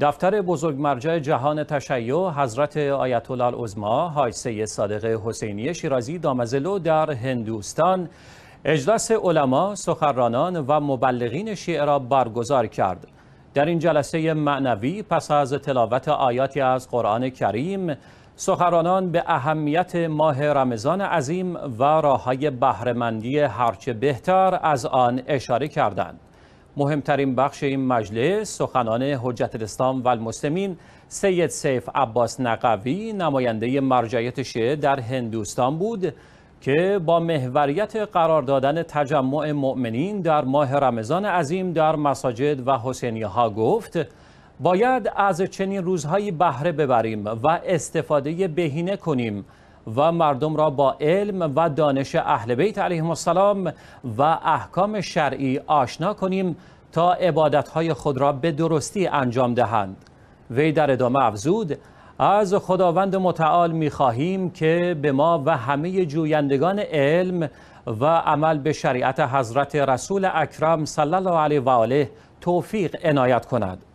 دفتر بزرگ مرجع جهان تشیع حضرت آیت الله حاج سید صادق حسینی شیرازی دامزلو در هندوستان اجلاس علما، سخرانان و مبلغین شیعه را برگزار کرد. در این جلسه معنوی پس از تلاوت آیاتی از قرآن کریم سخرانان به اهمیت ماه رمضان عظیم و راههای بهرهمندی هرچه بهتر از آن اشاره کردند. مهمترین بخش این مجلس سخنان حجت الاسلام و سید سیف عباس نقوی نماینده مرجعیت شیعه در هندوستان بود که با محوریت قرار دادن تجمع مؤمنین در ماه رمضان عظیم در مساجد و حسینی ها گفت باید از چنین روزهایی بهره ببریم و استفاده بهینه کنیم و مردم را با علم و دانش اهل بیت علیهم السلام و احکام شرعی آشنا کنیم تا عبادتهای خود را به درستی انجام دهند وی در ادامه افزود از خداوند متعال می خواهیم که به ما و همه جویندگان علم و عمل به شریعت حضرت رسول اکرم صلی الله علیه و آله توفیق عنایت کند